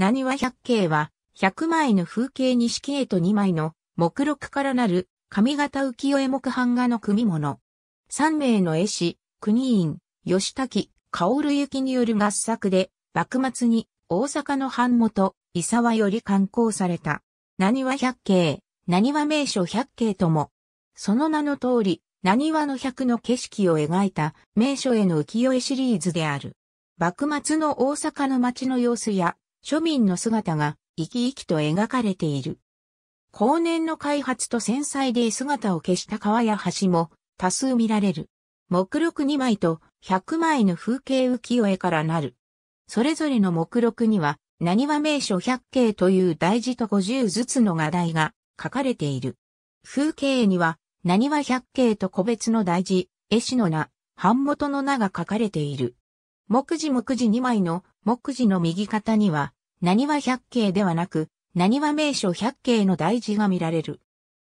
何は百景は、百枚の風景に式絵と二枚の目録からなる上方浮世絵木版画の組物。三名の絵師、国院、吉滝、薫行による合作で、幕末に大阪の版元、伊沢より刊行された。何は百景、何は名所百景とも。その名の通り、何はの百の景色を描いた名所への浮世絵シリーズである。幕末の大阪の街の様子や庶民の姿が生き生きと描かれている。後年の開発と繊細で姿を消した川や橋も多数見られる。目録2枚と100枚の風景浮世絵からなる。それぞれの目録には、何は名所100景という大事と50ずつの画題が書かれている。風景には、何は100景と個別の大事、絵師の名、版元の名が書かれている。木字木字2枚の木字の右肩には、何は百景ではなく、何は名所百景の大字が見られる。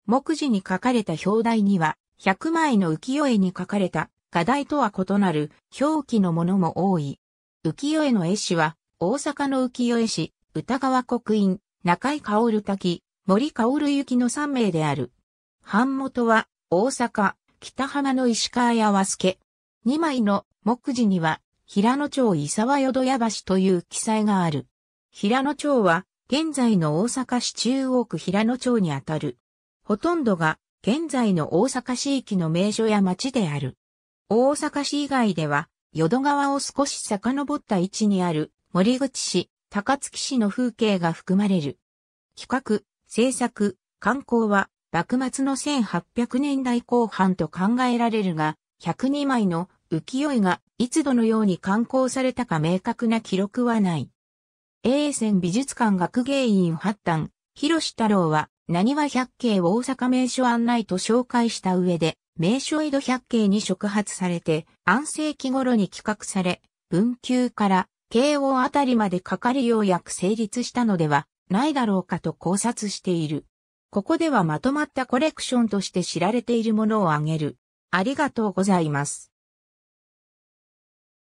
木字に書かれた表題には、100枚の浮世絵に書かれた画題とは異なる表記のものも多い。浮世絵の絵師は、大阪の浮世絵師、歌川国院、中井薫滝、森薫行の3名である。版元は、大阪、北浜の石川屋和助。2枚の木字には、平野町伊沢淀屋橋という記載がある。平野町は、現在の大阪市中央区平野町にあたる。ほとんどが、現在の大阪市域の名所や町である。大阪市以外では、淀川を少し遡った位置にある森口市、高槻市の風景が含まれる。企画、制作、観光は、幕末の1800年代後半と考えられるが、102枚の浮世絵がいつどのように刊行されたか明確な記録はない。永泉美術館学芸員発端、広志太郎は、何は百景大阪名所案内と紹介した上で、名所江戸百景に触発されて、安世紀頃に企画され、文久から慶応あたりまでかかるようやく成立したのではないだろうかと考察している。ここではまとまったコレクションとして知られているものを挙げる。ありがとうございます。